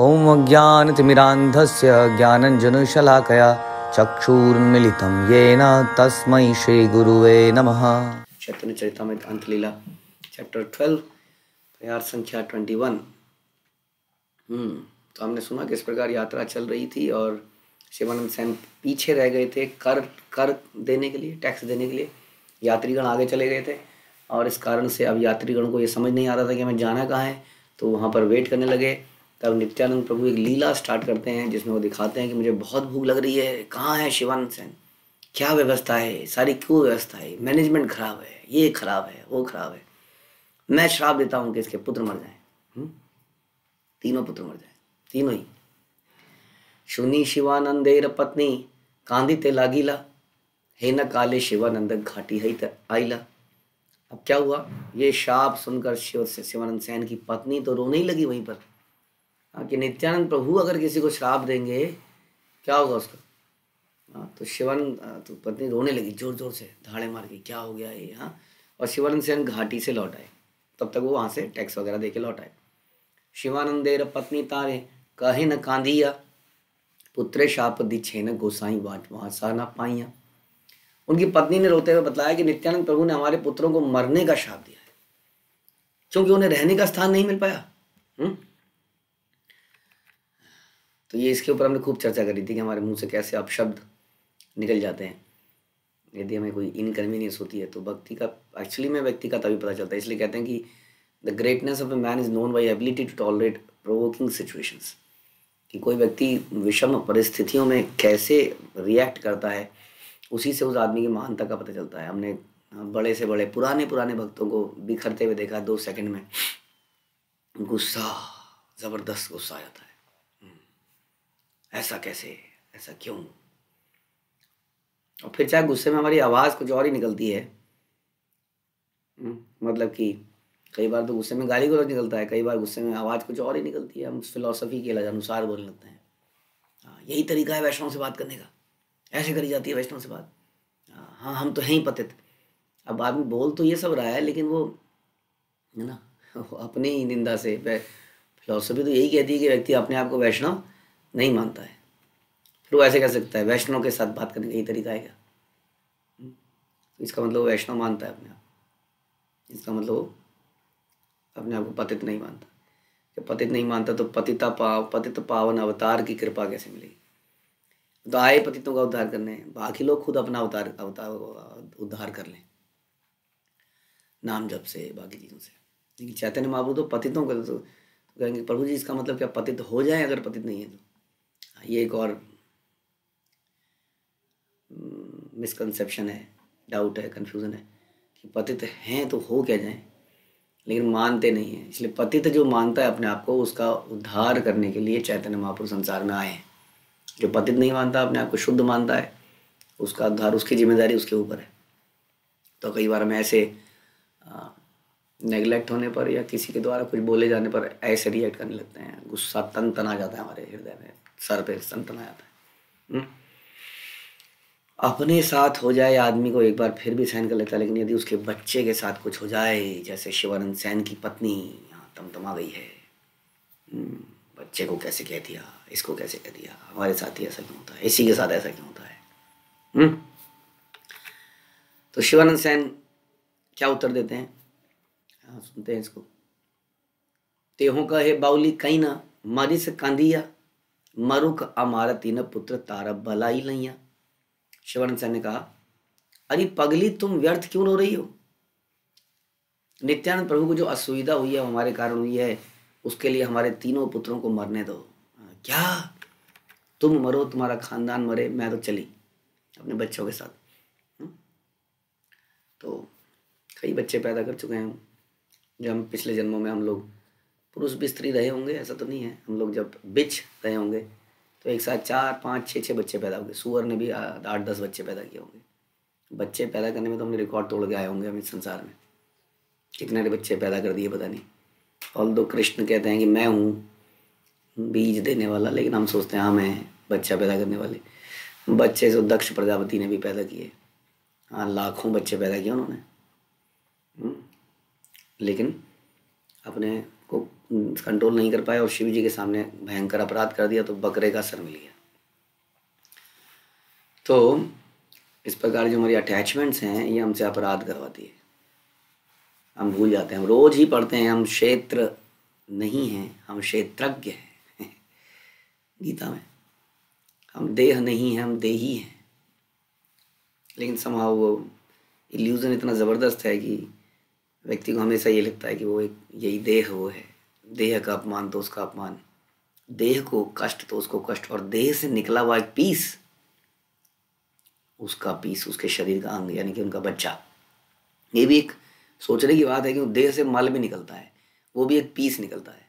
ओम ॐ अज्ञानतिमिरान्धस्य ज्ञानञ्जनशलाकया चक्षुर्मिलितं येन तस्मै श्रीगुरुवे नमः चैतन्य अंत लीला चैप्टर ट्वेल्व प्रयार संख्या 21 हम्म तो हमने सुना किस प्रकार यात्रा चल रही थी और शिवानंद सैन पीछे रह गए थे कर कर देने के लिए टैक्स देने के लिए यात्रीगण आगे चले गए थे और इस कारण से अब यात्रीगण को ये समझ नहीं आ रहा था कि हमें जाना कहाँ है तो वहाँ पर वेट करने लगे तब नित्यानंद प्रभु एक लीला स्टार्ट करते हैं जिसमें वो दिखाते हैं कि मुझे बहुत भूख लग रही है कहाँ है शिवानंद सेन क्या व्यवस्था है सारी क्यों व्यवस्था है मैनेजमेंट खराब है ये खराब है वो खराब है मैं श्राप देता हूँ कि इसके पुत्र मर जाए हम्म? तीनों पुत्र मर जाए तीनों ही शुनि शिवानंद पत्नी कांदी ते लागीला हे न काले शिवानंद घाटी हई आईला अब क्या हुआ ये शाप सुनकर शिव से शिवानंद सेन की पत्नी तो रोने ही लगी वहीं पर हाँ, कि नित्यानंद प्रभु अगर किसी को श्राप देंगे क्या होगा उसका हाँ तो शिवन हाँ, तो पत्नी रोने लगी जोर जोर से धाड़े मार के क्या हो गया ये हाँ और शिवानंद सेन घाटी से लौट आए तब तक वो वहाँ से टैक्स वगैरह दे के लौट आए शिवानंद देर पत्नी तारे कहे न कांधिया पुत्रे शाप दी छे न गोसाई बाट वहाँ सा ना पाइया उनकी पत्नी ने रोते हुए बताया कि नित्यानंद प्रभु ने हमारे पुत्रों को मरने का श्राप दिया है क्योंकि उन्हें रहने का स्थान नहीं मिल पाया हुँ? हम्म? तो ये इसके ऊपर हमने खूब चर्चा करी थी कि हमारे मुंह से कैसे अपशब्द निकल जाते हैं यदि हमें कोई इनकन्वीनियंस होती है तो व्यक्ति का एक्चुअली में व्यक्ति का तभी पता चलता है इसलिए कहते हैं कि the greatness of a man is known by ability to tolerate provoking situations कि कोई व्यक्ति विषम परिस्थितियों में कैसे रिएक्ट करता है उसी से उस आदमी की महानता का पता चलता है हमने बड़े से बड़े पुराने पुराने भक्तों को बिखरते हुए देखा दो सेकंड में गुस्सा ज़बरदस्त गुस्सा आ जाता है ऐसा कैसे ऐसा क्यों और फिर चाहे गुस्से में हमारी आवाज़ कुछ और ही निकलती है हम्म, मतलब कि कई बार तो गुस्से में गाली गलत निकलता है कई बार गुस्से में आवाज़ कुछ और ही निकलती है हम फिलोसफी के अनुसार बोलने लगते हैं हाँ यही तरीका है वैष्णव से बात करने का ऐसे करी जाती है वैष्णव से बात हाँ, हाँ हम तो हैं ही पतित अब आदमी बोल तो ये सब रहा है लेकिन वो है ना अपनी ही निंदा से फिलोसफी तो यही कहती है कि व्यक्ति अपने आप को वैष्णव नहीं मानता है फिर वो ऐसे कह सकता है वैष्णव के साथ बात करने का ही तरीका है क्या हम्म। इसका मतलब वैष्णव मानता है अपने आप इसका मतलब अपने आप को पतित नहीं मानता जब पतित नहीं मानता तो पतिता पाव पतित पावन अवतार की कृपा कैसे मिलेगी तो आए पतितों का उद्धार करने बाकी लोग खुद अपना अवतार अवतार उद्धार कर लें नाम जप से बाकी चीज़ों से लेकिन चैतन्य महाप्रभु तो पतितों का तो, तो कहेंगे प्रभु जी इसका मतलब क्या पतित हो जाए अगर पतित नहीं है तो ये एक और मिसकंसेप्शन हम्म, है डाउट है कन्फ्यूज़न है कि पतित हैं तो हो क्या जाए लेकिन मानते नहीं हैं इसलिए पतित जो मानता है अपने आप को उसका उद्धार करने के लिए चैतन्य महापुरुष संसार में आए हैं जो पतित नहीं मानता अपने आप को शुद्ध मानता है उसका उद्धार उसकी जिम्मेदारी उसके ऊपर है तो कई बार हम ऐसे नेग्लेक्ट होने पर या किसी के द्वारा कुछ बोले जाने पर ऐसे रिएक्ट करने लगते हैं गुस्सा तन तना जाता है हमारे हृदय में सर पे तन तना जाता है हम्म? अपने साथ हो जाए आदमी को एक बार फिर भी सहन कर लेता है लेकिन यदि उसके बच्चे के साथ कुछ हो जाए जैसे शिवानंद सैन की पत्नी यहाँ तमतमा गई है हम्म, बच्चे को कैसे कह दिया इसको कैसे कह दिया हमारे साथ ही ऐसा क्यों होता है इसी के साथ ऐसा क्यों होता है हम्म? तो शिवानंद सैन क्या उत्तर देते हैं हाँ सुनते हैं इसको तेहों का है बाउली कई ना मारी से कांदिया मरुख अमारा तीन पुत्र तारा बलाई लैया श्रवण सैन ने कहा अरे पगली तुम व्यर्थ क्यों रो रही हो नित्यानंद प्रभु को जो असुविधा हुई है हमारे कारण हुई है उसके लिए हमारे तीनों पुत्रों को मरने दो क्या तुम मरो तुम्हारा खानदान मरे मैं तो चली अपने बच्चों के साथ हम्म? तो कई बच्चे पैदा कर चुके हैं जो हम पिछले जन्मों में हम लोग पुरुष भी स्त्री रहे होंगे ऐसा तो नहीं है हम लोग जब बिच रहे होंगे तो एक साथ चार पाँच छः छः बच्चे पैदा होंगे सुअर ने भी आठ दस बच्चे पैदा किए होंगे बच्चे पैदा करने में तो हमने रिकॉर्ड तोड़ के आए होंगे हम इस संसार में कितने बच्चे पैदा कर दिए पता नहीं और दो कृष्ण कहते हैं कि मैं हूँ बीज देने वाला लेकिन हम सोचते हैं हम हाँ, हैं बच्चा पैदा करने वाले बच्चे से दक्ष प्रजापति ने भी पैदा किए हाँ लाखों बच्चे पैदा किए उन्होंने हम्म। लेकिन अपने को कंट्रोल नहीं कर पाए और शिव जी के सामने भयंकर अपराध कर दिया तो बकरे का सर मिल गया तो इस प्रकार जो हमारी अटैचमेंट्स हैं ये हमसे अपराध करवाती है हम भूल जाते हैं हम रोज ही पढ़ते हैं हम क्षेत्र नहीं हैं हम क्षेत्रज्ञ हैं गीता में हम देह नहीं हैं हम देही हैं लेकिन समाव वो इल्यूज़न इतना ज़बरदस्त है कि व्यक्ति को हमेशा ये लगता है कि वो एक यही देह वो है देह का अपमान तो उसका अपमान देह को कष्ट तो उसको कष्ट और देह से निकला हुआ एक पीस उसका पीस उसके शरीर का अंग यानी कि उनका बच्चा ये भी एक सोचने की बात है कि देह से मल भी निकलता है वो भी एक पीस निकलता है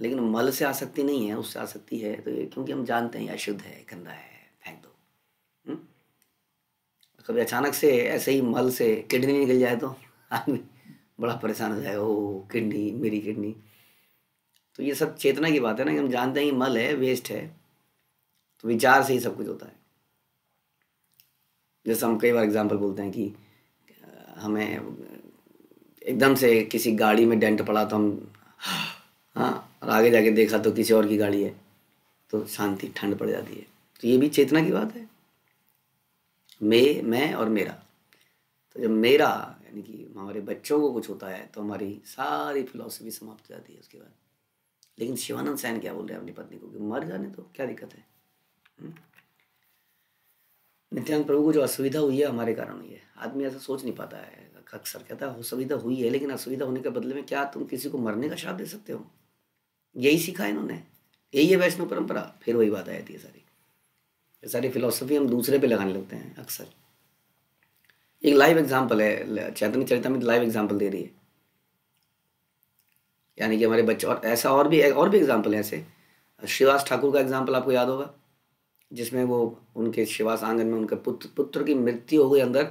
लेकिन मल से आसक्ति नहीं है उससे आसक्ति है तो ये क्योंकि हम जानते हैं अशुद्ध है गंदा है फेंक दो हम्म? कभी अचानक से ऐसे ही मल से किडनी निकल जाए तो आदमी बड़ा परेशान हो जाए ओ किडनी मेरी किडनी तो ये सब चेतना की बात है ना कि हम जानते हैं कि मल है वेस्ट है तो विचार से ही सब कुछ होता है जैसे हम कई बार एग्जाम्पल बोलते हैं कि हमें एकदम से किसी गाड़ी में डेंट पड़ा तो हम हाँ और आगे जाके देखा तो किसी और की गाड़ी है तो शांति ठंड पड़ जाती है तो ये भी चेतना की बात है मैं मैं और मेरा तो जब मेरा यानी कि हमारे बच्चों को कुछ होता है तो हमारी सारी फिलोसफी समाप्त हो जाती है उसके बाद लेकिन शिवानंद सैन क्या बोल रहे हैं अपनी पत्नी को कि मर जाने तो क्या दिक्कत है हम्म? नित्यानंद प्रभु को जो असुविधा हुई है हमारे कारण हुई है आदमी ऐसा सोच नहीं पाता है अक्सर कहता है असुविधा हुई है लेकिन असुविधा होने के बदले में क्या तुम किसी को मरने का श्राप दे सकते हो यही सीखा है इन्होंने यही है वैष्णव परंपरा फिर वही बात आ जाती है सारी सारी फिलोसफी हम दूसरे पे लगाने लगते हैं अक्सर एक लाइव एग्जाम्पल है चैतन्य चरितमित लाइव एग्जाम्पल दे रही है यानी कि हमारे बच्चे और ऐसा और भी और भी एग्जाम्पल है ऐसे शिवास ठाकुर का एग्जाम्पल आपको याद होगा जिसमें वो उनके शिवास आंगन में उनके पुत्र पुत्र की मृत्यु हो गई अंदर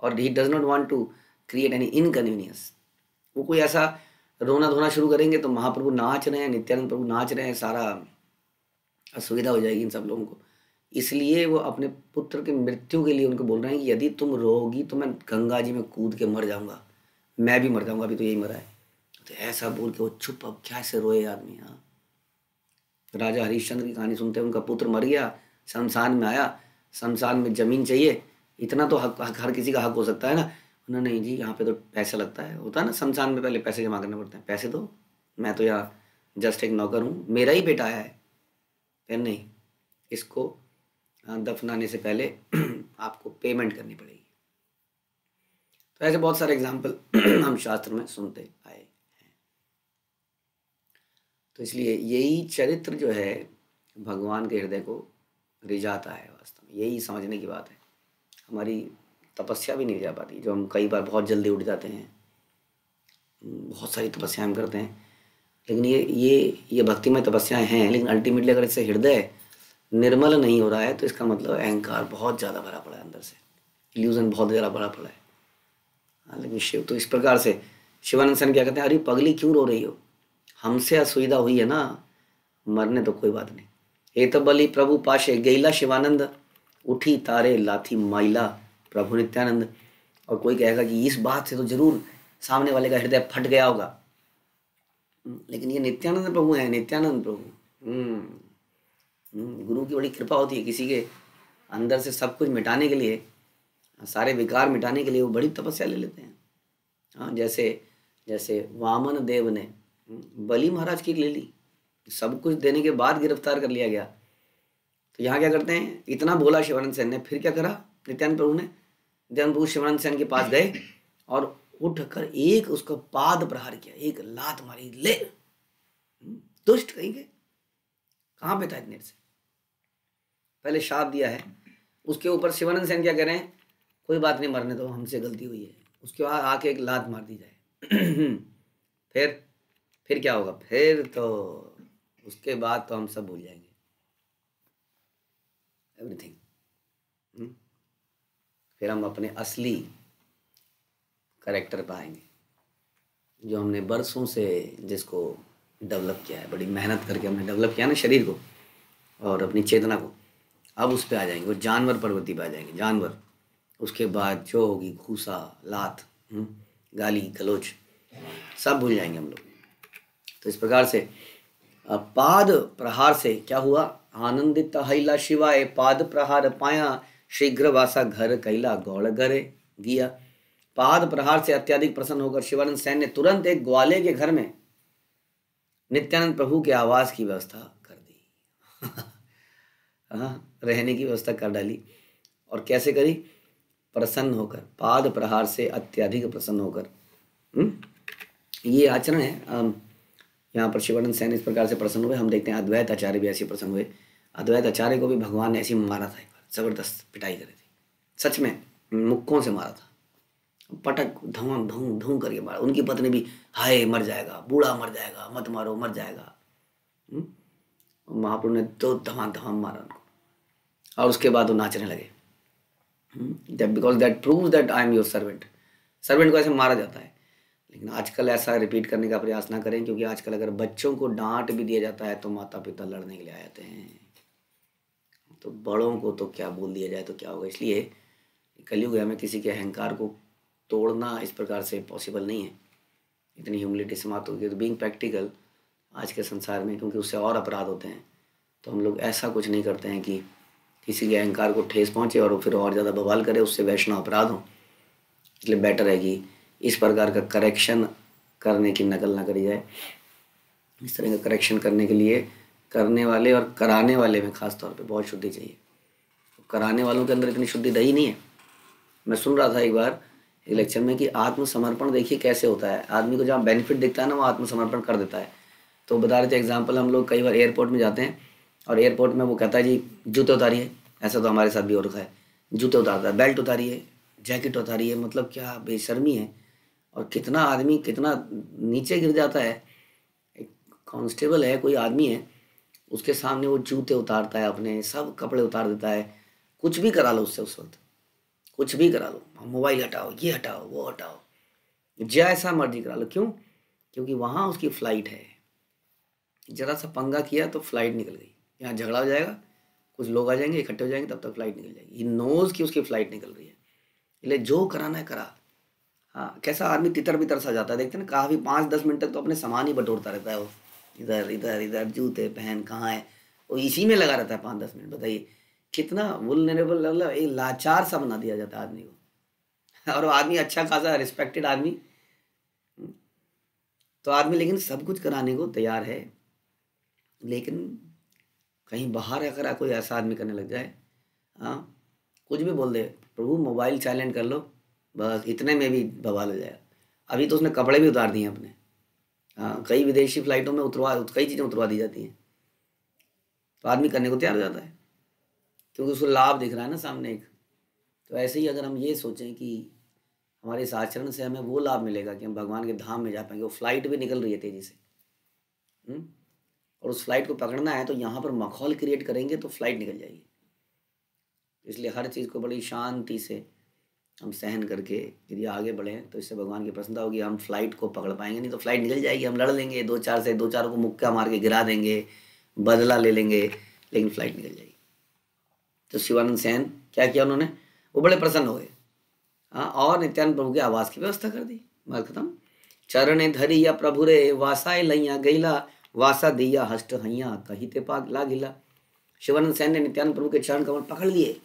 और ही does not want to create any inconvenience वो कोई ऐसा रोना धोना शुरू करेंगे तो महाप्रभु नाच रहे हैं नित्यानंद प्रभु नाच रहे हैं सारा असुविधा हो जाएगी इन सब लोगों को इसलिए वो अपने पुत्र की मृत्यु के लिए उनको बोल रहे हैं कि यदि तुम रोगी तो मैं गंगा जी में कूद के मर जाऊंगा मैं भी मर जाऊंगा अभी तो यही मरा है तो ऐसा बोल के वो चुप अब क्या से रोए आदमी हाँ राजा हरिश्चंद्र की कहानी सुनते हैं उनका पुत्र मर गया शमशान में आया शमशान में ज़मीन चाहिए इतना तो हक, हक हर किसी का हक हो सकता है ना उन्होंने नहीं जी यहाँ पे तो पैसा लगता है होता है ना शमशान में पहले पैसे जमा करने पड़ते हैं पैसे दो मैं तो यहाँ जस्ट एक नौकर हूँ मेरा ही बेटा आया है नहीं इसको दफनाने से पहले आपको पेमेंट करनी पड़ेगी तो ऐसे बहुत सारे एग्जाम्पल हम शास्त्र में सुनते आए हैं तो इसलिए यही चरित्र जो है भगवान के हृदय को रिझाता है वास्तव में यही समझने की बात है हमारी तपस्या भी नहीं जा पाती जो हम कई बार बहुत जल्दी उठ जाते हैं बहुत सारी तपस्याएं हम करते हैं लेकिन ये ये ये भक्तिमय तपस्याएं हैं लेकिन अल्टीमेटली अगर इससे हृदय निर्मल नहीं हो रहा है तो इसका मतलब अहंकार बहुत ज़्यादा भरा पड़ा है अंदर से इल्यूजन बहुत ज़्यादा भरा पड़ा है हाँ, लेकिन शिव तो इस प्रकार से शिवानंद सन क्या कहते हैं अरे पगली क्यों रो रही हो हमसे असुविधा हुई है ना मरने तो कोई बात नहीं हे बली प्रभु पाशे गैला शिवानंद उठी तारे लाथी माइला प्रभु नित्यानंद और कोई कहेगा कि इस बात से तो जरूर सामने वाले का हृदय फट गया होगा लेकिन ये नित्यानंद प्रभु हैं नित्यानंद प्रभु हम्म। हम्म, गुरु की बड़ी कृपा होती है किसी के अंदर से सब कुछ मिटाने के लिए सारे विकार मिटाने के लिए वो बड़ी तपस्या ले लेते हैं हाँ जैसे जैसे वामन देव ने हम्म, बली महाराज की ले ली सब कुछ देने के बाद गिरफ्तार कर लिया गया तो यहाँ क्या करते हैं इतना बोला शिवानंद सेन ने फिर क्या करा नित्यानंद प्रभु ने नित्यानंद प्रभु शिवानंद सेन के पास गए और उठ कर एक उसको पाद प्रहार किया एक लात मारी ले हम्म, दुष्ट कहीं गए कहाँ पे था इतने से पहले शाप दिया है उसके ऊपर शिवानंद सेन क्या कह रहे हैं कोई बात नहीं मरने दो हमसे गलती हुई है उसके बाद आके एक लात मार दी जाए फिर फिर क्या होगा फिर तो उसके बाद तो हम सब भूल जाएंगे एवरीथिंग हम्म। फिर हम अपने असली करेक्टर पर आएंगे जो हमने बरसों से जिसको डेवलप किया है बड़ी मेहनत करके हमने डेवलप किया ना शरीर को और अपनी चेतना को अब उस पर आ जाएंगे वो जानवर पर्वती पर आ जाएंगे जानवर उसके बाद जो होगी घूसा लात हम्म, गाली गलोच सब भूल जाएंगे हम लोग तो इस प्रकार से पाद प्रहार से क्या हुआ आनंदित हैला शिवाय पाद प्रहार पाया शीघ्र वासा घर कैला गौड़ घरे गया पाद प्रहार से अत्याधिक प्रसन्न होकर शिवानंद सैन ने तुरंत एक ग्वाले के घर में नित्यानंद प्रभु के आवास की व्यवस्था कर दी हाँ रहने की व्यवस्था कर डाली और कैसे करी प्रसन्न होकर पाद प्रहार से अत्यधिक प्रसन्न होकर हम्म? ये आचरण है यहाँ पर शिवानंद सैन इस प्रकार से प्रसन्न हुए हम देखते हैं अद्वैत आचार्य भी ऐसे प्रसन्न हुए अद्वैत आचार्य को भी भगवान ने ऐसे मारा था एक बार जबरदस्त पिटाई करी थी सच में मुक्कों से मारा था पटक धुआं धूं धूं करके मारा उनकी पत्नी भी हाय मर जाएगा बूढ़ा मर जाएगा मत मारो मर जाएगा हम्म? महाप्रभु ने दो तो धमा धमाम मारा उनको और उसके बाद वो नाचने लगे हम्म, जब because that prove that I am your servant servant को ऐसे मारा जाता है लेकिन आजकल ऐसा रिपीट करने का प्रयास ना करें क्योंकि आजकल अगर बच्चों को डांट भी दिया जाता है तो माता पिता लड़ने के लिए आ जाते हैं तो बड़ों को तो क्या बोल दिया जाए तो क्या होगा इसलिए कलयुग हमें किसी के अहंकार को तोड़ना इस प्रकार से पॉसिबल नहीं है इतनी ह्यूमिलिटी समाप्त होगी तो बींग प्रैक्टिकल आज के संसार में क्योंकि उससे और अपराध होते हैं तो हम लोग ऐसा कुछ नहीं करते हैं कि किसी के अहंकार को ठेस पहुँचे और फिर और ज़्यादा बवाल करे उससे वैष्णव अपराध हो इसलिए बेटर है कि इस प्रकार का करेक्शन करने की नकल ना करी जाए इस तरह का करेक्शन करने के लिए करने वाले और कराने वाले में खास तौर पे बहुत शुद्धि चाहिए तो कराने वालों के अंदर इतनी शुद्धि दही नहीं है मैं सुन रहा था एक बार एक लेक्चर में कि आत्मसमर्पण देखिए कैसे होता है आदमी को जहाँ बेनिफिट दिखता है ना वो आत्मसमर्पण कर देता है तो बता रहे थे एग्जाम्पल हम लोग कई बार एयरपोर्ट में जाते हैं और एयरपोर्ट में वो कहता है जी जूते उतारिए ऐसा तो हमारे साथ भी हो रखा है जूते उतारता है बेल्ट उतारिए जैकेट उतारिए मतलब क्या बेशर्मी है और कितना आदमी कितना नीचे गिर जाता है एक कांस्टेबल है कोई आदमी है उसके सामने वो जूते उतारता है अपने सब कपड़े उतार देता है कुछ भी करा लो उससे उस वक्त कुछ भी करा लो मोबाइल हटाओ ये हटाओ वो हटाओ जैसा मर्जी करा लो क्यों क्योंकि वहाँ उसकी फ़्लाइट है ज़रा सा पंगा किया तो फ्लाइट निकल गई यहाँ झगड़ा हो जाएगा कुछ लोग आ जाएंगे इकट्ठे हो जाएंगे तब तक फ्लाइट निकल जाएगी इन नोज़ की उसकी फ्लाइट निकल रही है इसलिए जो कराना है करा हाँ कैसा आदमी तितर बितर सा जाता है देखते हैं ना काफ़ी पाँच दस मिनट तक तो अपने सामान ही बटोरता रहता है वो इधर इधर इधर जूते पहन कहाँ है वो इसी में लगा रहता है पाँच दस मिनट बताइए कितना वुलनरेबल मतलब एक लाचार सा बना दिया जाता है आदमी को और वो आदमी अच्छा खासा रिस्पेक्टेड आदमी तो आदमी लेकिन सब कुछ कराने को तैयार है लेकिन कहीं बाहर अगर कोई ऐसा आदमी करने लग जाए हाँ कुछ भी बोल दे प्रभु मोबाइल साइलेंट कर लो बस इतने में भी बवाल हो जाएगा अभी तो उसने कपड़े भी उतार दिए अपने हाँ कई विदेशी फ्लाइटों में उतरवा कई चीज़ें उतरवा दी जाती हैं तो आदमी करने को तैयार हो जाता है क्योंकि उसको लाभ दिख रहा है ना सामने एक तो ऐसे ही अगर हम ये सोचें कि हमारे इस आचरण से हमें वो लाभ मिलेगा कि हम भगवान के धाम में जा पाएंगे वो फ्लाइट भी निकल रही है तेज़ी से हुँ? हम्म? और उस फ्लाइट को पकड़ना है तो यहाँ पर माहौल क्रिएट करेंगे तो फ्लाइट निकल जाएगी इसलिए हर चीज़ को बड़ी शांति से हम सहन करके यदि आगे बढ़ें तो इससे भगवान की प्रसन्नता होगी हम फ्लाइट को पकड़ पाएंगे नहीं तो फ्लाइट निकल जाएगी हम लड़ लेंगे दो चार से दो चार को मुक्का मार के गिरा देंगे बदला ले लेंगे लेकिन फ्लाइट निकल जाएगी तो शिवानंद सहन क्या किया उन्होंने वो बड़े प्रसन्न हो गए हाँ और नित्यानंद प्रभु के आवास की व्यवस्था कर दी बात खत्म चरण धरिया प्रभु रे वासाए लैया गैला वासा दिया हष्ट हैया ते पाग गिला शिवानंद सैन ने नित्यानंद प्रभु के चरण कमल पकड़ लिए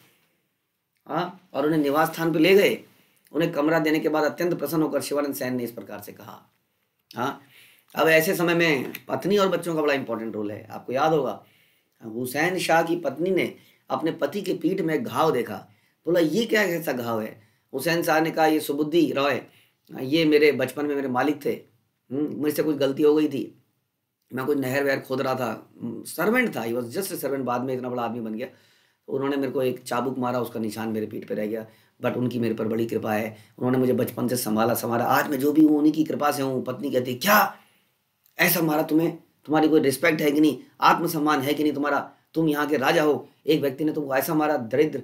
हाँ और उन्हें निवास स्थान पर ले गए उन्हें कमरा देने के बाद अत्यंत प्रसन्न होकर शिवानंद सैन ने इस प्रकार से कहा हाँ अब ऐसे समय में पत्नी और बच्चों का बड़ा इंपॉर्टेंट रोल है आपको याद होगा हुसैन शाह की पत्नी ने अपने पति के पीठ में एक घाव देखा बोला ये क्या ऐसा घाव है हुसैन शाह ने कहा ये सुबुद्धि रॉय ये मेरे बचपन में मेरे मालिक थे हम्म, मुझसे कुछ गलती हो गई थी मैं कुछ नहर वहर खोद रहा था सर्वेंट था ही वॉज जस्ट सर्वेंट बाद में इतना बड़ा आदमी बन गया तो उन्होंने मेरे को एक चाबुक मारा उसका निशान मेरे पीठ पर रह गया बट उनकी मेरे पर बड़ी कृपा है उन्होंने मुझे बचपन से संभाला संभाला आज मैं जो भी हूँ उन्हीं की कृपा से हूँ पत्नी कहती क्या ऐसा मारा तुम्हें तुम्हारी कोई रिस्पेक्ट है कि नहीं आत्मसम्मान है कि नहीं तुम्हारा तुम यहाँ के राजा हो एक व्यक्ति ने तुमको ऐसा मारा दरिद्र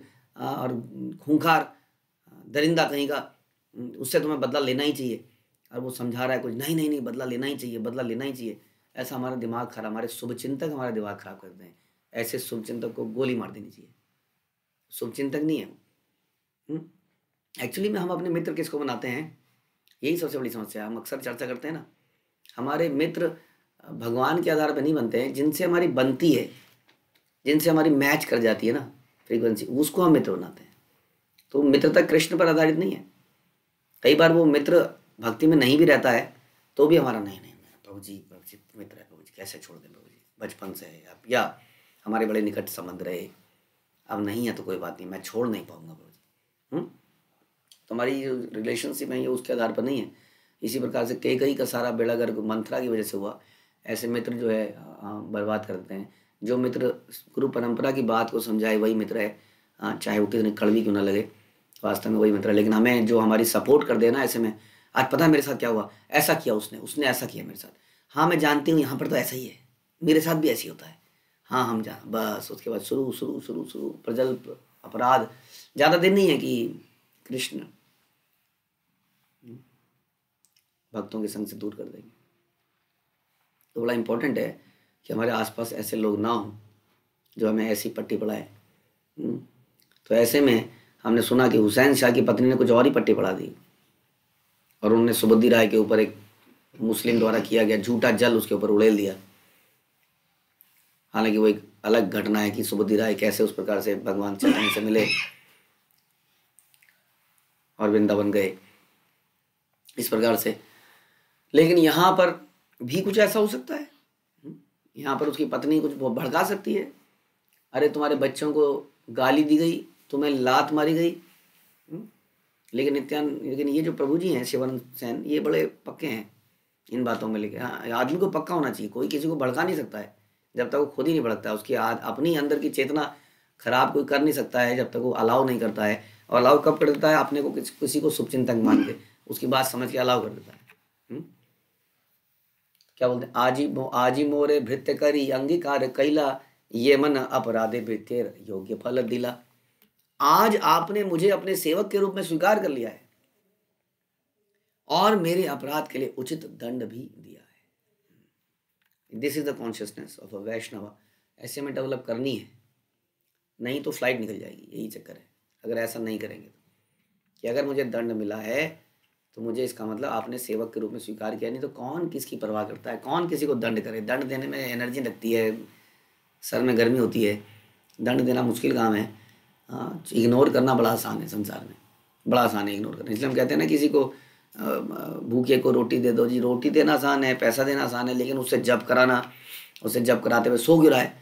और खूंखार दरिंदा कहीं का उससे तुम्हें बदला लेना ही चाहिए और वो समझा रहा है कुछ नहीं नहीं नहीं बदला लेना ही चाहिए बदला लेना ही चाहिए ऐसा हमारा दिमाग खराब हमारे शुभचिंतक हमारा दिमाग खराब करते हैं ऐसे शुभचिंतक को गोली मार देनी चाहिए शुभचिंतक नहीं है एक्चुअली हम्म? में हम अपने मित्र किसको बनाते हैं यही सबसे बड़ी समस्या है हम अक्सर चर्चा करते हैं ना हमारे मित्र भगवान के आधार पर नहीं बनते हैं जिनसे हमारी बनती है जिनसे हमारी मैच कर जाती है ना फ्रीक्वेंसी उसको हम मित्र बनाते हैं तो मित्रता कृष्ण पर आधारित नहीं है कई बार वो मित्र भक्ति में नहीं भी रहता है तो भी हमारा नहीं नहीं प्रभु जी प्रभु जी पवित्र है प्रभु जी कैसे छोड़ दें प्रभु जी बचपन से है आप या हमारे बड़े निकट संबंध रहे अब नहीं है तो कोई बात नहीं मैं छोड़ नहीं पाऊंगा प्रभु जी तुम्हारी जो रिलेशनशिप है ये उसके आधार पर नहीं है इसी प्रकार से कई कई का सारा बेड़ा गर्ग मंत्रा की वजह से हुआ ऐसे मित्र जो है हाँ, बर्बाद करते हैं जो मित्र गुरु परंपरा की बात को समझाए वही मित्र है हाँ, चाहे वो कितने कड़वी क्यों ना लगे वास्तव में वही मित्र है लेकिन हमें जो हमारी सपोर्ट कर देना ऐसे में आज पता है मेरे साथ क्या हुआ ऐसा किया उसने उसने ऐसा किया मेरे साथ हाँ मैं जानती हूँ यहाँ पर तो ऐसा ही है मेरे साथ भी ऐसे ही होता है हाँ हम जा बस उसके बाद शुरू शुरू शुरू शुरू प्रजल्प अपराध ज़्यादा दिन नहीं है कि कृष्ण भक्तों के संग से दूर कर देंगे तो बड़ा इम्पोर्टेंट है कि हमारे आसपास ऐसे लोग ना हों जो हमें ऐसी पट्टी पढ़ाए हम्म, तो ऐसे में हमने सुना कि हुसैन शाह की पत्नी ने कुछ और ही पट्टी पढ़ा दी और उन्होंने सुबुद्धि राय के ऊपर एक मुस्लिम द्वारा किया गया झूठा जल उसके ऊपर उड़ेल दिया हालांकि वो एक अलग घटना है कि सुबुद्धि राय कैसे उस प्रकार से भगवान चैतन्य से मिले और वृंदावन गए इस प्रकार से लेकिन यहाँ पर भी कुछ ऐसा हो सकता है हम्म? यहाँ पर उसकी पत्नी कुछ भड़का सकती है अरे तुम्हारे बच्चों को गाली दी गई तुम्हें लात मारी गई हम्म? लेकिन नित्यान लेकिन ये जो प्रभु जी हैं शिवानंद सेन ये बड़े पक्के हैं इन बातों में लेके हाँ आदमी को पक्का होना चाहिए कोई किसी को भड़का नहीं सकता है जब तक वो खुद ही नहीं भड़कता उसकी आद, अपनी अंदर की चेतना खराब कोई कर नहीं सकता है जब तक वो अलाव नहीं करता है और अलाव कब कर देता है अपने को किसी किसी को शुभचिंतक मान के उसकी बात समझ के अलाव कर देता है हम्म? क्या बोलते हैं आजी आजी मोरे भृत्य करी अंगीकार कैला ये मन अपराधे भृत्य योग्य फल दिला आज आपने मुझे अपने सेवक के रूप में स्वीकार कर लिया है और मेरे अपराध के लिए उचित दंड भी दिया है this is the consciousness of a Vaishnava ऐसे में डेवलप करनी है नहीं तो फ्लाइट निकल जाएगी यही चक्कर है अगर ऐसा नहीं करेंगे तो कि अगर मुझे दंड मिला है तो मुझे इसका मतलब आपने सेवक के रूप में स्वीकार किया नहीं तो कौन किसकी परवाह करता है कौन किसी को दंड करे दंड देने में एनर्जी लगती है सर में गर्मी होती है दंड देना मुश्किल काम है हाँ इग्नोर करना बड़ा आसान है संसार में बड़ा आसान है इग्नोर करना इसलिए हम कहते हैं ना किसी को भूखे को रोटी दे दो जी रोटी देना आसान है पैसा देना आसान है लेकिन उससे जब कराना उससे जब कराते हुए सो क्यों रहा है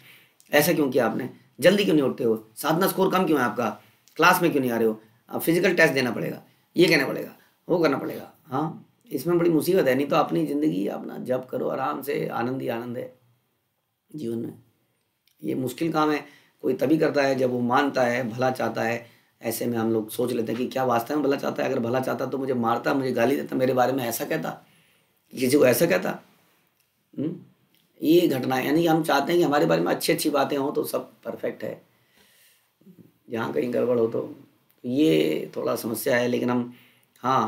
ऐसा क्यों किया आपने जल्दी क्यों नहीं उठते हो साधना स्कोर कम क्यों है आपका क्लास में क्यों नहीं आ रहे हो आप फिजिकल टेस्ट देना पड़ेगा ये कहना पड़ेगा वो करना पड़ेगा हाँ इसमें बड़ी मुसीबत है नहीं तो अपनी ज़िंदगी अपना जब करो आराम से आनंद ही आनंद है जीवन में ये मुश्किल काम है कोई तभी करता है जब वो मानता है भला चाहता है ऐसे में हम लोग सोच लेते हैं कि क्या वास्तव में भला चाहता है अगर भला चाहता तो मुझे मारता मुझे गाली देता मेरे बारे में ऐसा कहता ये जो ऐसा कहता हम्म? ये घटना यानी हम चाहते हैं कि हमारे बारे में अच्छी अच्छी बातें हों तो सब परफेक्ट है जहाँ कहीं गड़बड़ हो तो ये थोड़ा समस्या है लेकिन हम हाँ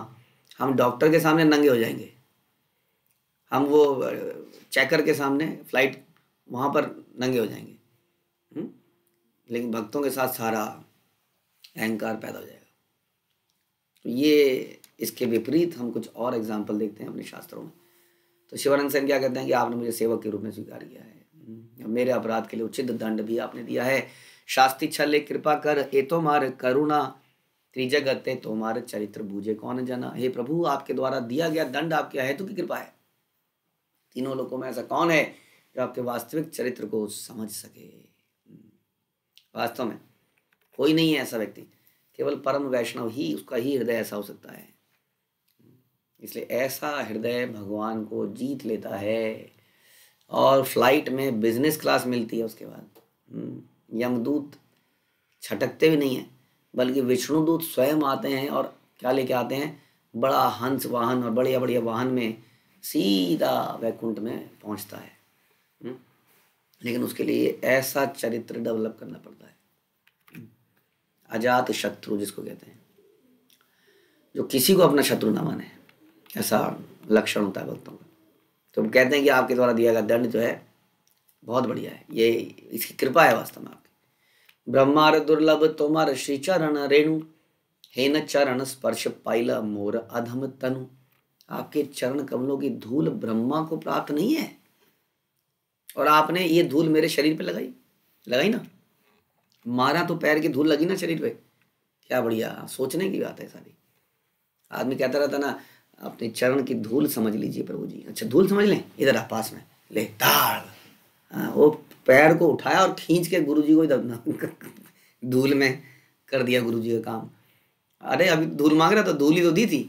हम डॉक्टर के सामने नंगे हो जाएंगे हम वो चेकर के सामने फ्लाइट वहाँ पर नंगे हो जाएंगे हुँ? हम्म? लेकिन भक्तों के साथ सारा अहंकार पैदा हो जाएगा तो ये इसके विपरीत हम कुछ और एग्जाम्पल देखते हैं अपने शास्त्रों में तो शिवानंद सेन क्या कहते हैं कि आपने मुझे सेवक के रूप में स्वीकार किया है मेरे अपराध के लिए उचित दंड भी आपने दिया है शास्त्री छल कृपा कर ए तो मार करुणा त्रिजगत तो मार चरित्र बूझे कौन जाना हे प्रभु आपके द्वारा दिया गया दंड आपके हेतु की कृपा है तीनों लोगों में ऐसा कौन है जो आपके वास्तविक चरित्र को समझ सके वास्तव में कोई नहीं है ऐसा व्यक्ति केवल परम वैष्णव ही उसका ही हृदय ऐसा हो सकता है इसलिए ऐसा हृदय भगवान को जीत लेता है और फ्लाइट में बिजनेस क्लास मिलती है उसके बाद हम्म, यमदूत छटकते भी नहीं हैं बल्कि विष्णुदूत स्वयं आते हैं और क्या लेके आते हैं बड़ा हंस वाहन और बढ़िया बढ़िया वाहन में सीधा वैकुंठ में पहुंचता है हम्म, लेकिन उसके लिए ऐसा चरित्र डेवलप करना पड़ता है अजात शत्रु जिसको कहते हैं जो किसी को अपना शत्रु ना माने ऐसा लक्षण होता है भक्तों का तो हम कहते हैं कि आपके द्वारा दिया गया दंड जो है बहुत बढ़िया है ये इसकी कृपा है वास्तव में आपकी ब्रह्मार दुर्लभ तोमर श्री चरण रेणु हेन चरण स्पर्श पाइल मोर अधम तनु आपके चरण कमलों की धूल ब्रह्मा को प्राप्त नहीं है और आपने ये धूल मेरे शरीर पे लगाई लगाई ना मारा तो पैर की धूल लगी ना शरीर पे क्या बढ़िया सोचने की बात है सारी आदमी कहता रहता ना अपने चरण की धूल समझ लीजिए प्रभु जी अच्छा धूल समझ लें इधर आप पास में ले ताड़ हाँ, वो पैर को उठाया और खींच के गुरु जी को इधर धूल में कर दिया गुरु जी का काम अरे अभी धूल मांग रहा था धूल ही तो दी थी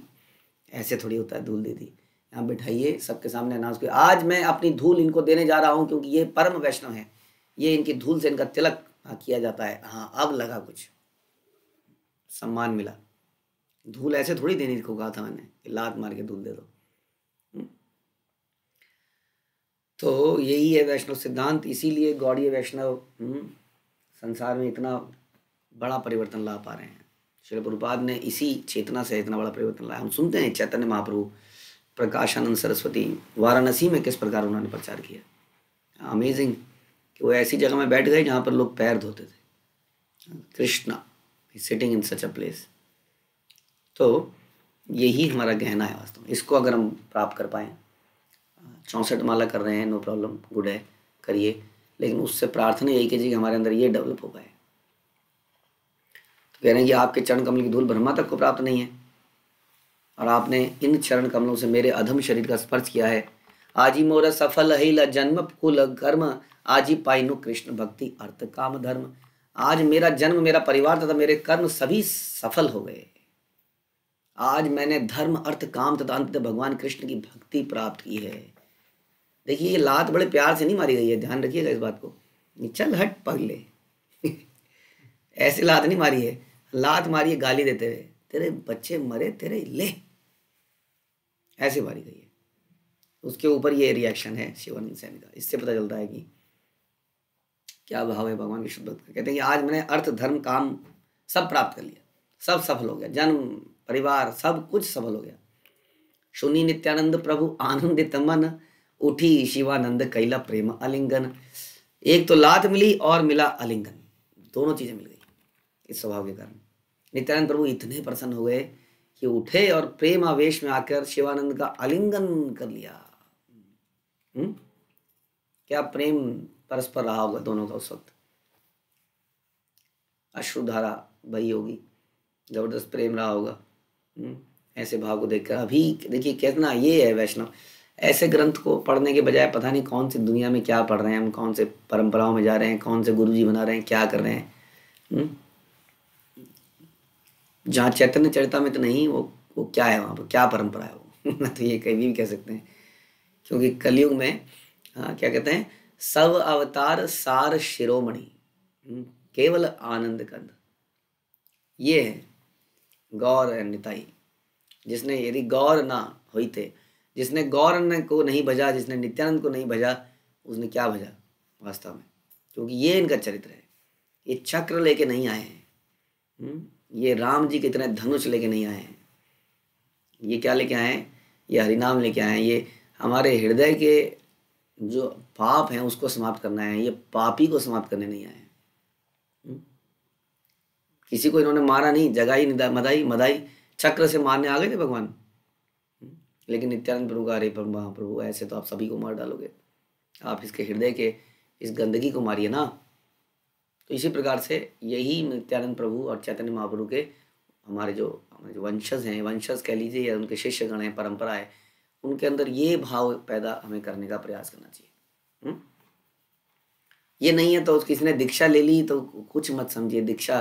ऐसे थोड़ी होता है धूल दी थी यहाँ बैठाइए सबके सामने अनाउंस किया आज मैं अपनी धूल इनको देने जा रहा हूँ क्योंकि ये परम वैष्णव है ये इनकी धूल से इनका तिलक हाँ किया जाता है हाँ अब लगा कुछ सम्मान मिला धूल ऐसे थोड़ी देने को कहा था मैंने कि लात मार के धूल दे दो हम्म। तो यही है वैष्णव सिद्धांत इसीलिए गौड़ीय वैष्णव हम्म, संसार में इतना बड़ा परिवर्तन ला पा रहे हैं श्री प्रभुपाद ने इसी चेतना से इतना बड़ा परिवर्तन लाया हम सुनते हैं चैतन्य महाप्रभु प्रकाशानंद सरस्वती वाराणसी में किस प्रकार उन्होंने प्रचार किया अमेजिंग कि वो ऐसी जगह में बैठ गए जहाँ पर लोग पैर धोते थे Krishna sitting in such a place तो यही हमारा गहना है वास्तव में इसको अगर हम प्राप्त कर पाए चौंसठ माला कर रहे हैं नो प्रॉब्लम गुड है करिए लेकिन उससे प्रार्थना यही कीजिए कि हमारे अंदर ये डेवलप हो पाए तो कह रहे हैं कि आपके चरण कमल की धूल ब्रह्मा तक को प्राप्त नहीं है और आपने इन चरण कमलों से मेरे अधम शरीर का स्पर्श किया है आजी मोर सफल हिल जन्म कुल कर्म आजी पाइनु कृष्ण भक्ति अर्थ काम धर्म आज मेरा जन्म मेरा परिवार तथा मेरे कर्म सभी सफल हो गए आज मैंने धर्म अर्थ काम तथा अंत भगवान कृष्ण की भक्ति प्राप्त की है देखिए ये लात बड़े प्यार से नहीं मारी गई है ध्यान रखिएगा इस बात को चल हट पगले ऐसी लात नहीं मारी है लात मारी है गाली देते हुए तेरे बच्चे मरे तेरे ले ऐसे मारी गई है उसके ऊपर ये रिएक्शन है शिवानंद सैनी का इससे पता चलता है कि क्या भाव है भगवान की भक्त का कहते हैं कि आज मैंने अर्थ धर्म काम सब प्राप्त कर लिया सब सफल हो गया जन्म परिवार सब कुछ सफल हो गया सुनी नित्यानंद प्रभु आनंदित मन उठी शिवानंद कैला प्रेम अलिंगन एक तो लात मिली और मिला अलिंगन दोनों चीज़ें मिल गई इस स्वभाव के कारण नित्यानंद प्रभु इतने प्रसन्न हो गए कि उठे और प्रेम आवेश में आकर शिवानंद का आलिंगन कर लिया हम्म? क्या प्रेम परस्पर रहा होगा दोनों का उस वक्त अश्रुधारा बही होगी जबरदस्त प्रेम रहा होगा हम्म? ऐसे भाव को देखकर अभी देखिए कितना ये है वैष्णव ऐसे ग्रंथ को पढ़ने के बजाय पता नहीं कौन सी दुनिया में क्या पढ़ रहे हैं हम कौन से परंपराओं में जा रहे हैं कौन से गुरु जी बना रहे हैं क्या कर रहे हैं हम्म? जहाँ चैतन्य चरिता में तो नहीं वो वो क्या है वहाँ पर क्या परंपरा है वो तो ये कभी भी कह सकते हैं क्योंकि कलयुग में हाँ क्या कहते हैं सब अवतार सार शिरोमणि हम्म, केवल आनंद कंद ये है गौर निताई जिसने यदि गौर ना हुई थे जिसने गौर को नहीं भजा जिसने नित्यानंद को नहीं भजा उसने क्या भजा वास्तव में क्योंकि ये इनका चरित्र है ये चक्र लेके नहीं आए हैं हम्म, ये राम जी के इतने धनुष लेके नहीं आए हैं ये क्या लेके आए हैं ये हरिनाम लेके आए हैं ये हमारे हृदय के जो पाप हैं उसको समाप्त करना है ये पापी को समाप्त करने नहीं आए हैं हम्म। किसी को इन्होंने मारा नहीं जगाई मदाई मदाई चक्र से मारने आ गए थे भगवान हम्म। लेकिन नित्यानंद प्रभु का अरे प्रभु महाप्रभु ऐसे तो आप सभी को मार डालोगे आप इसके हृदय के इस गंदगी को मारिए ना तो इसी प्रकार से यही नित्यानंद प्रभु और चैतन्य महाप्रभु के हमारे जो हमारे जो वंशज हैं वंशज कह लीजिए या उनके शिष्यगण हैं परंपरा है उनके अंदर ये भाव पैदा हमें करने का प्रयास करना चाहिए हम्म? ये नहीं है तो किसी ने दीक्षा ले ली तो कुछ मत समझिए दीक्षा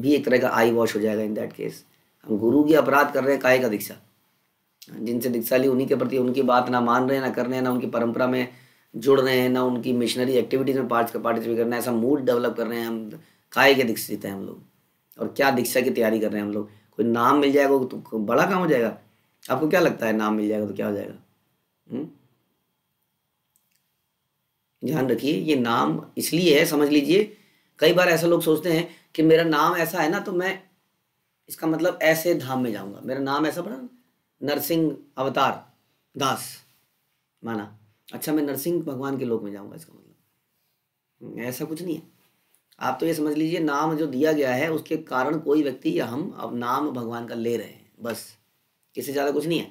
भी एक तरह का आई वॉश हो जाएगा इन दैट केस हम गुरु की अपराध कर रहे हैं काय का दीक्षा जिनसे दीक्षा ली उन्हीं के प्रति उनकी बात ना मान रहे हैं ना कर रहे हैं ना उनकी परंपरा में जुड़ रहे हैं ना उनकी मिशनरी एक्टिविटीज में पार्ट पार्टिसिपेट करना ऐसा मूड डेवलप कर रहे हैं हम काय के दीक्षित हैं हम लोग और क्या दीक्षा की तैयारी कर रहे हैं हम लोग कोई नाम मिल जाएगा तो बड़ा काम हो जाएगा आपको क्या लगता है नाम मिल जाएगा तो क्या हो जाएगा हम्म? ध्यान रखिए ये नाम इसलिए है समझ लीजिए कई बार ऐसे लोग सोचते हैं कि मेरा नाम ऐसा है ना तो मैं इसका मतलब ऐसे धाम में जाऊंगा मेरा नाम ऐसा पड़ा नरसिंह अवतार दास माना अच्छा मैं नरसिंह भगवान के लोक में जाऊंगा इसका मतलब हम्म, ऐसा कुछ नहीं है आप तो ये समझ लीजिए नाम जो दिया गया है उसके कारण कोई व्यक्ति या हम अब नाम भगवान का ले रहे हैं बस इससे ज़्यादा कुछ नहीं है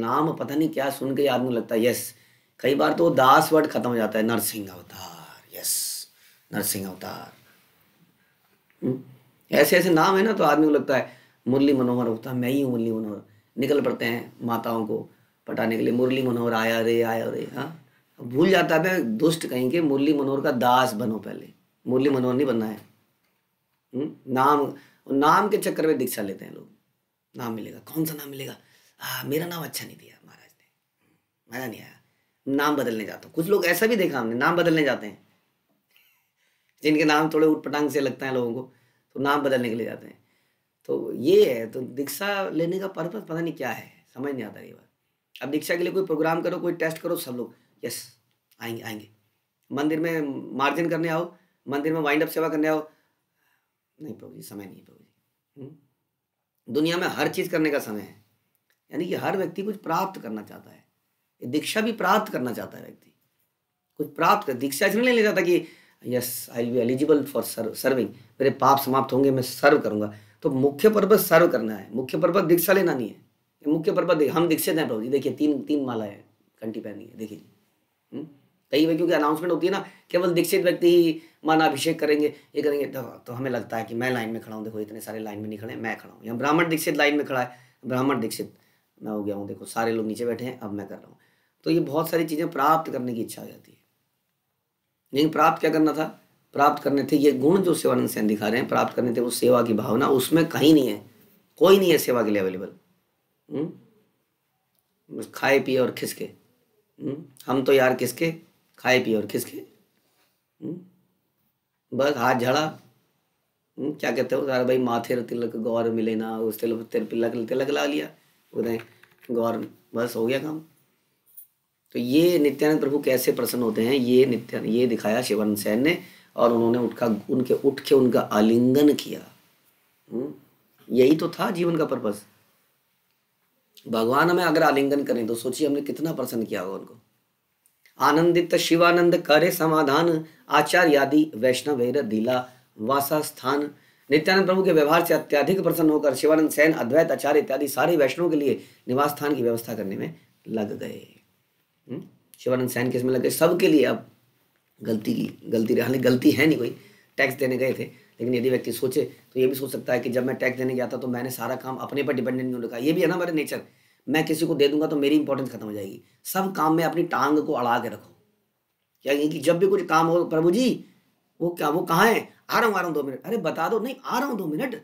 नाम पता नहीं क्या सुन के आदमी लगता है यस कई बार तो दास वर्ड खत्म हो जाता है नरसिंह अवतार यस नरसिंह अवतार हम्म। ऐसे ऐसे नाम है ना तो आदमी को लगता है मुरली मनोहर होता मैं ही हूँ मुरली मनोहर निकल पड़ते हैं माताओं को पटाने के लिए मुरली मनोहर आया रे आया रे हाँ भूल जाता है दुष्ट कहीं के मुरली मनोहर का दास बनो पहले मुरली मनोहर नहीं बनना है हम्म। नाम नाम के चक्कर में दीक्षा लेते हैं लोग नाम मिलेगा कौन सा नाम मिलेगा आ, मेरा नाम अच्छा नहीं दिया महाराज ने मज़ा नहीं आया नाम बदलने जाता हूँ कुछ लोग ऐसा भी देखा हमने नाम बदलने जाते हैं जिनके नाम थोड़े उटपटांग से लगते हैं लोगों को तो नाम बदलने के लिए जाते हैं तो ये है तो दीक्षा लेने का पर्पज पता नहीं क्या है समझ नहीं आता ये बात अब दीक्षा के लिए कोई प्रोग्राम करो कोई टेस्ट करो सब लोग यस आएंगे आएंगे मंदिर में मार्जिन करने आओ मंदिर में वाइंड अप सेवा करने आओ नहीं प्रभु जी समय नहीं प्रभु जी हम्म? दुनिया में हर चीज़ करने का समय है यानी कि हर व्यक्ति कुछ प्राप्त करना चाहता है ये दीक्षा भी प्राप्त करना चाहता है व्यक्ति कुछ प्राप्त कर दीक्षा इसलिए नहीं ले जाता कि yes I be eligible for serving मेरे पाप समाप्त होंगे मैं सर्व करूंगा तो मुख्य पर्पज सर्व करना है मुख्य पर्पज दीक्षा लेना नहीं है मुख्य पर्पज हम दीक्षित हैं प्रभु जी देखिए तीन तीन माला है घंटी पहनी है देखिए कई व्यक्ति क्योंकि अनाउंसमेंट होती है ना केवल दीक्षित व्यक्ति ही माना अभिषेक करेंगे ये करेंगे तो, तो हमें लगता है कि मैं लाइन में खड़ा हूँ देखो इतने सारे लाइन में नहीं खड़े मैं खड़ा हूँ यहाँ ब्राह्मण दीक्षित लाइन में खड़ा है ब्राह्मण दीक्षित मैं हो गया हूँ देखो सारे लोग नीचे बैठे हैं अब मैं कर रहा हूँ तो ये बहुत सारी चीज़ें प्राप्त करने की इच्छा हो जाती है लेकिन प्राप्त क्या करना था प्राप्त करने थे ये गुण जो सेवानंद सेन दिखा रहे हैं प्राप्त करने थे वो सेवा की भावना उसमें कहीं नहीं है कोई नहीं है सेवा के लिए अवेलेबल हम्म? खाए पिए और खिसके हम्म? हम तो यार किसके खाए पिए और खिसके हम्म? बस हाथ झड़ा हम्म, क्या कहते हो सारा भाई माथे तिलक गौर मिले ना उस तिलक तिलक तिलक ला लिया उदय गौर बस हो गया काम तो ये नित्यानंद प्रभु कैसे प्रसन्न होते हैं ये नित्या ये दिखाया शिवन सैन ने और उन्होंने उठका उनके उठ के उनका आलिंगन किया हम्म, यही तो था जीवन का पर्पज़ भगवान हमें अगर आलिंगन करें तो सोचिए हमने कितना प्रसन्न किया होगा उनको आनंदित शिवानंद करे समाधान आचार्य आदि वैष्णवेर दिला वासा स्थान नित्यानंद प्रभु के व्यवहार से अत्याधिक प्रसन्न होकर शिवानंद सैन अद्वैत आचार्य इत्यादि सारे वैष्णव के लिए निवास स्थान की व्यवस्था करने में लग गए हम्म? शिवानंद सैन किस में लग गए सबके लिए अब गलती की गलती हालांकि गलती है नहीं कोई टैक्स देने गए थे लेकिन यदि व्यक्ति सोचे तो ये भी सोच सकता है कि जब मैं टैक्स देने गया था तो मैंने सारा काम अपने पर डिपेंडेंट नहीं रखा ये भी है ना हमारे नेचर मैं किसी को दे दूंगा तो मेरी इंपॉर्टेंस खत्म हो जाएगी सब काम में अपनी टांग को अड़ा के रखो क्या कि जब भी कुछ काम हो प्रभु जी वो क्या वो कहाँ है आ रहा हूँ आ रहा हूँ दो मिनट अरे बता दो नहीं आ रहा हूँ दो मिनट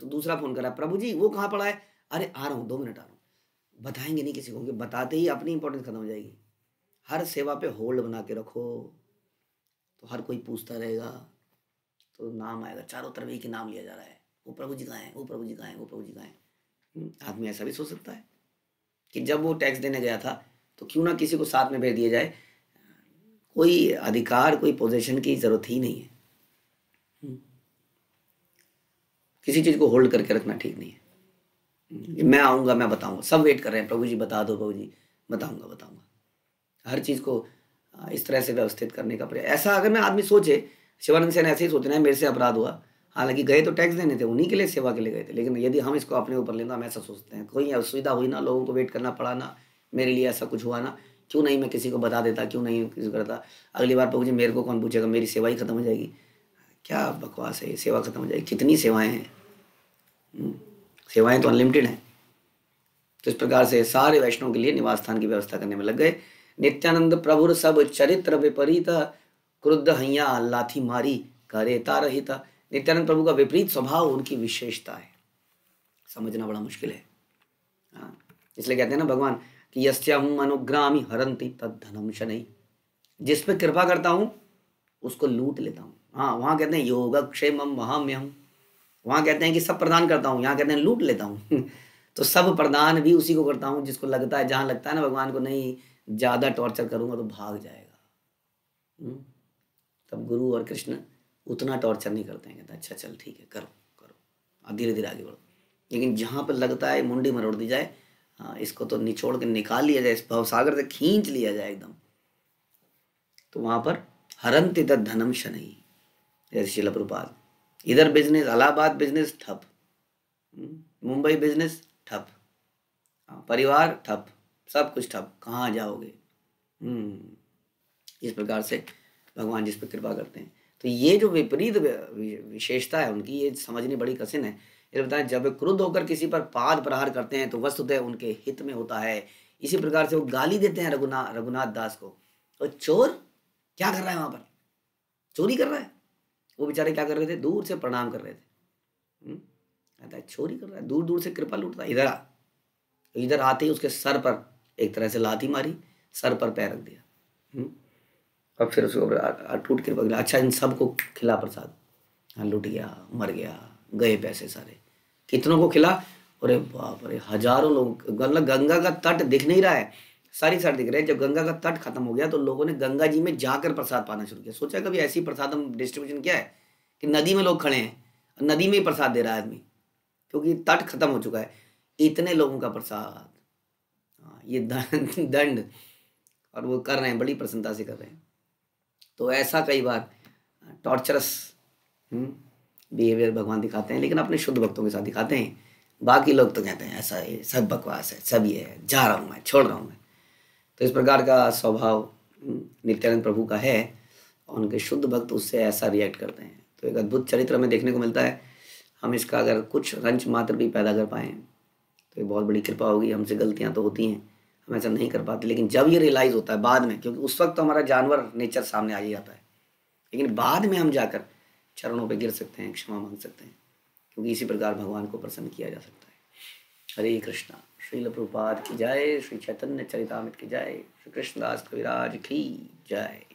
तो दूसरा फोन करा प्रभु जी वो कहाँ पड़ा है अरे आ रहा हूँ दो मिनट आ रहा हूँ बताएंगे नहीं किसी को कि बताते ही अपनी इंपॉर्टेंस खत्म हो जाएगी हर सेवा पे होल्ड बना के रखो तो हर कोई पूछता रहेगा तो नाम आएगा चारों तरफ एक ही नाम लिया जा रहा है वो प्रभु जी कहाँ है वो प्रभु जी कहाँ है वो प्रभु जी कहाँ है हम्म, आदमी ऐसा भी सोच सकता है कि जब वो टैक्स देने गया था तो क्यों ना किसी को साथ में भेज दिया जाए कोई अधिकार कोई पोजीशन की ज़रूरत ही नहीं है हम्म, किसी चीज़ को होल्ड करके रखना ठीक नहीं है हम्म, मैं आऊंगा मैं बताऊंगा सब वेट कर रहे हैं प्रभु जी बता दो प्रभु जी बताऊंगा बताऊंगा हर चीज़ को इस तरह से व्यवस्थित करने का प्रयास ऐसा अगर मैं आदमी सोचे शिवानंद सेन ऐसे ही सोचना है मेरे से अपराध हुआ हालांकि गए तो टैक्स देने थे उन्हीं के लिए सेवा के लिए गए थे लेकिन यदि हम इसको अपने ऊपर लेना तो हम ऐसा सोचते हैं कोई असुविधा हुई ना लोगों को वेट करना पड़ा ना मेरे लिए ऐसा कुछ हुआ ना क्यों नहीं मैं किसी को बता देता क्यों नहीं किसी को करता अगली बार पर मेरे को कौन पूछेगा मेरी सेवा ही खत्म हो जाएगी क्या बकवास है सेवा खत्म हो जाएगी कितनी सेवाएं हैं हम्म, सेवाएं तो अनलिमिटेड हैं तो इस प्रकार से सारे वैष्णव के लिए निवास स्थान की व्यवस्था करने में लग गए नित्यानंद प्रभुर सब चरित्र विपरीत क्रुद्ध हैया लाथी मारी करे तारहिता नित्यानंद प्रभु का विपरीत स्वभाव उनकी विशेषता है समझना बड़ा मुश्किल है हाँ इसलिए कहते हैं ना भगवान कि यस्या हूं अनुग्रामी हरंती तद धनम शनि जिस पर कृपा करता हूँ उसको लूट लेता हूँ हाँ वहां कहते हैं योग क्षेम महाम्यहम वहाँ कहते हैं कि सब प्रदान करता हूँ यहाँ कहते हैं लूट लेता हूँ तो सब प्रदान भी उसी को करता हूँ जिसको लगता है जहाँ लगता है ना भगवान को नहीं ज़्यादा टॉर्चर करूँगा तो भाग जाएगा हम्म, तब गुरु और कृष्ण उतना टॉर्चर नहीं करते हैं कहते अच्छा चल ठीक है करो करो और धीरे धीरे आगे बढ़ो लेकिन जहाँ पर लगता है मुंडी मरोड़ दी जाए हाँ इसको तो निचोड़ के निकाल लिया जाए इस भवसागर से खींच लिया जाए एकदम तो वहाँ पर हरंत इधर धनम शनि जैसे शिलप्रपात इधर बिजनेस अलाहाबाद बिजनेस ठप हम्म, मुंबई बिजनेस ठप हाँ, परिवार ठप सब कुछ ठप कहाँ जाओगे हम्म, इस प्रकार से भगवान जिस पर कृपा करते हैं तो ये जो विपरीत विशेषता है उनकी ये समझनी बड़ी कठिन है ये बताएं जब क्रुद्ध होकर किसी पर पाद प्रहार करते हैं तो वस्तुतः उनके हित में होता है इसी प्रकार से वो गाली देते हैं रघुना रघुनाथ दास को और चोर क्या कर रहा है वहाँ पर चोरी कर रहा है वो बेचारे क्या कर रहे थे दूर से प्रणाम कर रहे थे हम्म? कहता है चोरी कर रहा है दूर दूर से कृपा लूटता है इधर आ इधर आते ही उसके सर पर एक तरह से लाती मारी सर पर पैर रख दिया हम्म? और फिर उसको टूट के बगल अच्छा इन सबको खिला प्रसाद हाँ लुट गया मर गया गए पैसे सारे कितनों को खिला अरे बाप अरे हजारों लोग मतलब गंगा का तट दिख नहीं रहा है सारी साइड दिख रहे हैं जब गंगा का तट खत्म हो गया तो लोगों ने गंगा जी में जाकर प्रसाद पाना शुरू किया सोचा कभी ऐसी प्रसाद हम डिस्ट्रीब्यूशन किया है कि नदी में लोग खड़े हैं नदी में ही प्रसाद दे रहा है आदमी क्योंकि तट खत्म हो चुका है इतने लोगों का प्रसाद हाँ, ये दंड और वो कर रहे हैं बड़ी प्रसन्नता से कर रहे हैं तो ऐसा कई बार टॉर्चरस हम्म, बिहेवियर भगवान दिखाते हैं लेकिन अपने शुद्ध भक्तों के साथ दिखाते हैं बाकी लोग तो कहते हैं ऐसा है सब बकवास है सब ये है जा रहा हूँ मैं छोड़ रहा हूँ मैं तो इस प्रकार का स्वभाव हम्म, नित्यानंद प्रभु का है और उनके शुद्ध भक्त उससे ऐसा रिएक्ट करते हैं तो एक अद्भुत चरित्र हमें देखने को मिलता है हम इसका अगर कुछ रंच मात्र भी पैदा कर पाएँ तो ये बहुत बड़ी कृपा होगी हमसे गलतियाँ तो होती हैं हम ऐसा नहीं कर पाते लेकिन जब ये रियलाइज़ होता है बाद में क्योंकि उस वक्त तो हमारा जानवर नेचर सामने आ ही जाता है लेकिन बाद में हम जाकर चरणों पर गिर सकते हैं क्षमा मांग सकते हैं क्योंकि इसी प्रकार भगवान को प्रसन्न किया जा सकता है हरे कृष्णा श्रील प्रभुपाद की जय श्री चैतन्य चरितामित की जय श्री कृष्णदास कविराज की जय